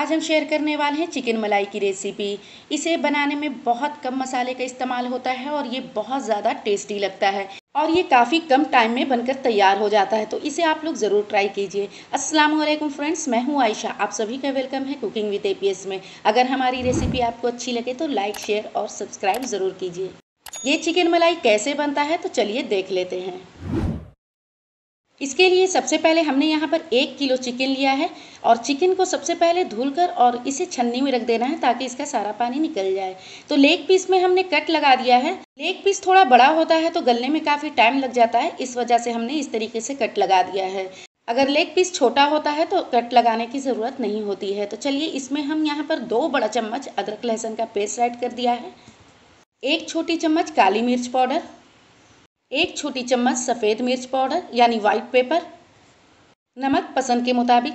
आज हम शेयर करने वाले हैं चिकन मलाई की रेसिपी इसे बनाने में बहुत कम मसाले का इस्तेमाल होता है और ये बहुत ज़्यादा टेस्टी लगता है और ये काफ़ी कम टाइम में बनकर तैयार हो जाता है तो इसे आप लोग ज़रूर ट्राई कीजिए अस्सलाम वालेकुम फ्रेंड्स मैं हूँ आयशा आप सभी का वेलकम है कुकिंग विद ए में अगर हमारी रेसिपी आपको अच्छी लगे तो लाइक शेयर और सब्सक्राइब ज़रूर कीजिए ये चिकन मलाई कैसे बनता है तो चलिए देख लेते हैं इसके लिए सबसे पहले हमने यहाँ पर एक किलो चिकन लिया है और चिकन को सबसे पहले धुलकर और इसे छन्नी में रख देना है ताकि इसका सारा पानी निकल जाए तो लेग पीस में हमने कट लगा दिया है लेग पीस थोड़ा बड़ा होता है तो गलने में काफ़ी टाइम लग जाता है इस वजह से हमने इस तरीके से कट लगा दिया है अगर लेग पीस छोटा होता है तो कट लगाने की ज़रूरत नहीं होती है तो चलिए इसमें हम यहाँ पर दो बड़ा चम्मच अदरक लहसुन का पेस्ट ऐड कर दिया है एक छोटी चम्मच काली मिर्च पाउडर एक छोटी चम्मच सफ़ेद मिर्च पाउडर यानी वाइट पेपर नमक पसंद के मुताबिक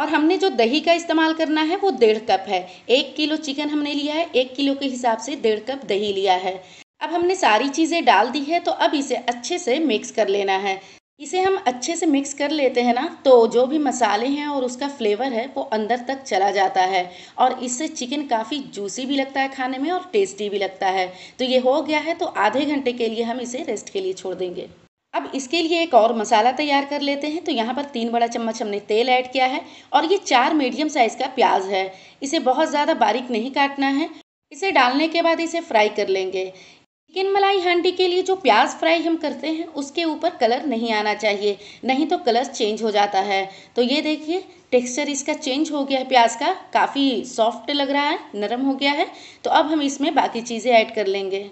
और हमने जो दही का इस्तेमाल करना है वो डेढ़ कप है एक किलो चिकन हमने लिया है एक किलो के हिसाब से डेढ़ कप दही लिया है अब हमने सारी चीज़ें डाल दी है तो अब इसे अच्छे से मिक्स कर लेना है इसे हम अच्छे से मिक्स कर लेते हैं ना तो जो भी मसाले हैं और उसका फ्लेवर है वो अंदर तक चला जाता है और इससे चिकन काफ़ी जूसी भी लगता है खाने में और टेस्टी भी लगता है तो ये हो गया है तो आधे घंटे के लिए हम इसे रेस्ट के लिए छोड़ देंगे अब इसके लिए एक और मसाला तैयार कर लेते हैं तो यहाँ पर तीन बड़ा चम्मच हमने तेल ऐड किया है और ये चार मीडियम साइज़ का प्याज है इसे बहुत ज़्यादा बारीक नहीं काटना है इसे डालने के बाद इसे फ्राई कर लेंगे चिकन मलाई हांडी के लिए जो प्याज फ्राई हम करते हैं उसके ऊपर कलर नहीं आना चाहिए नहीं तो कलर चेंज हो जाता है तो ये देखिए टेक्सचर इसका चेंज हो गया है प्याज का काफ़ी सॉफ्ट लग रहा है नरम हो गया है तो अब हम इसमें बाकी चीज़ें ऐड कर लेंगे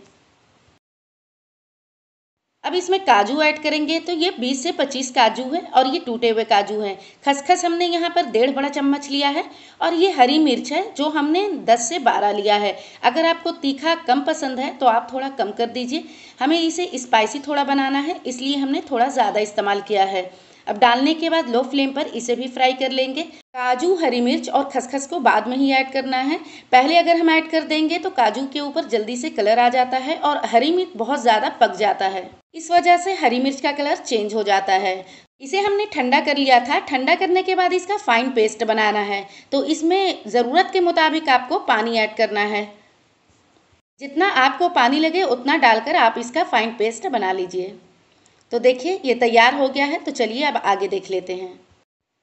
अब इसमें काजू ऐड करेंगे तो ये 20 से 25 काजू है और ये टूटे हुए काजू हैं खसखस हमने यहाँ पर डेढ़ बड़ा चम्मच लिया है और ये हरी मिर्च है जो हमने 10 से 12 लिया है अगर आपको तीखा कम पसंद है तो आप थोड़ा कम कर दीजिए हमें इसे स्पाइसी थोड़ा बनाना है इसलिए हमने थोड़ा ज़्यादा इस्तेमाल किया है अब डालने के बाद लो फ्लेम पर इसे भी फ्राई कर लेंगे काजू हरी मिर्च और खसखस को बाद में ही ऐड करना है पहले अगर हम ऐड कर देंगे तो काजू के ऊपर जल्दी से कलर आ जाता है और हरी मिर्च बहुत ज़्यादा पक जाता है इस वजह से हरी मिर्च का कलर चेंज हो जाता है इसे हमने ठंडा कर लिया था ठंडा करने के बाद इसका फाइन पेस्ट बनाना है तो इसमें ज़रूरत के मुताबिक आपको पानी ऐड करना है जितना आपको पानी लगे उतना डालकर आप इसका फाइन पेस्ट बना लीजिए तो देखिए ये तैयार हो गया है तो चलिए अब आगे देख लेते हैं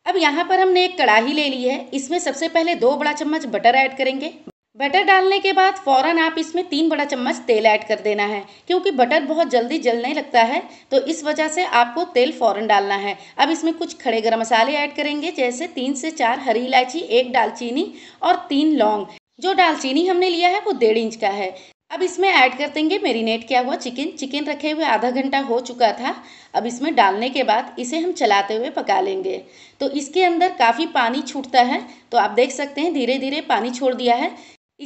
अब यहाँ पर हमने एक कढ़ाही ले ली है इसमें सबसे पहले दो बड़ा चम्मच बटर ऐड करेंगे बटर डालने के बाद फौरन आप इसमें तीन बड़ा चम्मच तेल ऐड कर देना है क्योंकि बटर बहुत जल्दी जलने लगता है तो इस वजह से आपको तेल फौरन डालना है अब इसमें कुछ खड़े गर्म मसाले ऐड करेंगे जैसे तीन से चार हरी इलायची एक दालचीनी और तीन लौंग जो दालचीनी हमने लिया है वो डेढ़ इंच का है अब इसमें ऐड कर देंगे मेरीनेट किया हुआ चिकन चिकन रखे हुए आधा घंटा हो चुका था अब इसमें डालने के बाद इसे हम चलाते हुए पका लेंगे तो इसके अंदर काफ़ी पानी छूटता है तो आप देख सकते हैं धीरे धीरे पानी छोड़ दिया है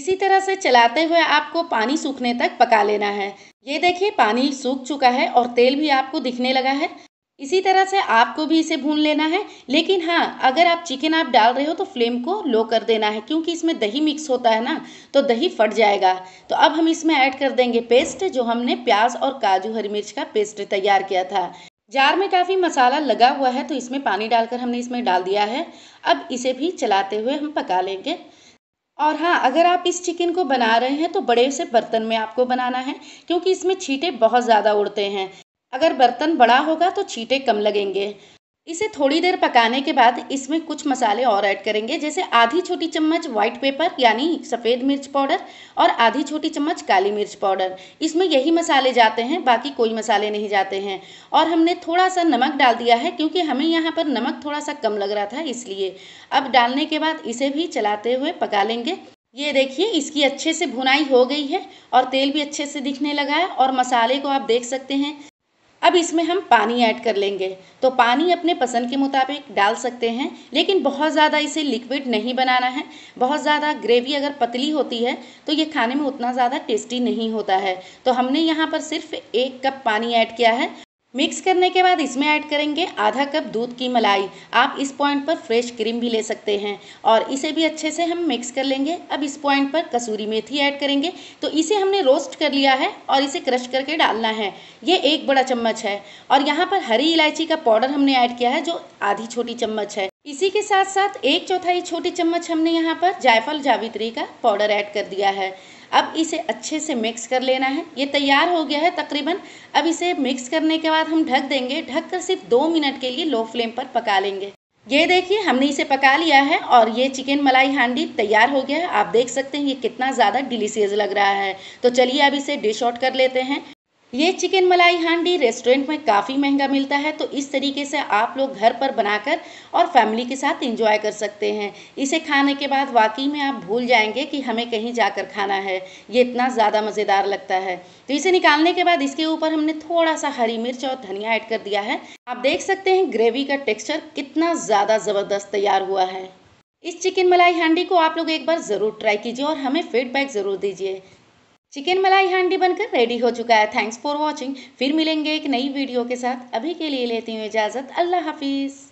इसी तरह से चलाते हुए आपको पानी सूखने तक पका लेना है ये देखिए पानी सूख चुका है और तेल भी आपको दिखने लगा है इसी तरह से आपको भी इसे भून लेना है लेकिन हाँ अगर आप चिकन आप डाल रहे हो तो फ्लेम को लो कर देना है क्योंकि इसमें दही मिक्स होता है ना तो दही फट जाएगा तो अब हम इसमें ऐड कर देंगे पेस्ट जो हमने प्याज और काजू हरी मिर्च का पेस्ट तैयार किया था जार में काफ़ी मसाला लगा हुआ है तो इसमें पानी डालकर हमने इसमें डाल दिया है अब इसे भी चलाते हुए हम पका लेंगे और हाँ अगर आप इस चिकन को बना रहे हैं तो बड़े से बर्तन में आपको बनाना है क्योंकि इसमें छीटे बहुत ज़्यादा उड़ते हैं अगर बर्तन बड़ा होगा तो छींटे कम लगेंगे इसे थोड़ी देर पकाने के बाद इसमें कुछ मसाले और ऐड करेंगे जैसे आधी छोटी चम्मच व्हाइट पेपर यानी सफ़ेद मिर्च पाउडर और आधी छोटी चम्मच काली मिर्च पाउडर इसमें यही मसाले जाते हैं बाकी कोई मसाले नहीं जाते हैं और हमने थोड़ा सा नमक डाल दिया है क्योंकि हमें यहाँ पर नमक थोड़ा सा कम लग रहा था इसलिए अब डालने के बाद इसे भी चलाते हुए पका लेंगे ये देखिए इसकी अच्छे से भुनाई हो गई है और तेल भी अच्छे से दिखने लगा है और मसाले को आप देख सकते हैं अब इसमें हम पानी ऐड कर लेंगे तो पानी अपने पसंद के मुताबिक डाल सकते हैं लेकिन बहुत ज़्यादा इसे लिक्विड नहीं बनाना है बहुत ज़्यादा ग्रेवी अगर पतली होती है तो ये खाने में उतना ज़्यादा टेस्टी नहीं होता है तो हमने यहाँ पर सिर्फ एक कप पानी ऐड किया है मिक्स करने के बाद इसमें ऐड करेंगे आधा कप दूध की मलाई आप इस पॉइंट पर फ्रेश क्रीम भी ले सकते हैं और इसे भी अच्छे से हम मिक्स कर लेंगे अब इस पॉइंट पर कसूरी मेथी ऐड करेंगे तो इसे हमने रोस्ट कर लिया है और इसे क्रश करके डालना है ये एक बड़ा चम्मच है और यहाँ पर हरी इलायची का पाउडर हमने ऐड किया है जो आधी छोटी चम्मच है इसी के साथ साथ एक चौथाई छोटी चम्मच हमने यहाँ पर जायफल जावित्री का पाउडर ऐड कर दिया है अब इसे अच्छे से मिक्स कर लेना है ये तैयार हो गया है तकरीबन अब इसे मिक्स करने के बाद हम ढक देंगे ढक कर सिर्फ दो मिनट के लिए लो फ्लेम पर पका लेंगे ये देखिए हमने इसे पका लिया है और ये चिकन मलाई हांडी तैयार हो गया है आप देख सकते हैं ये कितना ज़्यादा डिलीशियस लग रहा है तो चलिए अब इसे डिश आउट कर लेते हैं ये चिकन मलाई हांडी रेस्टोरेंट में काफ़ी महंगा मिलता है तो इस तरीके से आप लोग घर पर बनाकर और फैमिली के साथ इंजॉय कर सकते हैं इसे खाने के बाद वाकई में आप भूल जाएंगे कि हमें कहीं जाकर खाना है ये इतना ज़्यादा मज़ेदार लगता है तो इसे निकालने के बाद इसके ऊपर हमने थोड़ा सा हरी मिर्च और धनिया ऐड कर दिया है आप देख सकते हैं ग्रेवी का टेक्स्चर कितना ज़्यादा ज़बरदस्त तैयार हुआ है इस चिकन मलाई हांडी को आप लोग एक बार ज़रूर ट्राई कीजिए और हमें फीडबैक ज़रूर दीजिए चिकन मलाई हांडी बनकर रेडी हो चुका है थैंक्स फॉर वॉचिंग फिर मिलेंगे एक नई वीडियो के साथ अभी के लिए लेती हूँ इजाज़त अल्लाह हाफिज़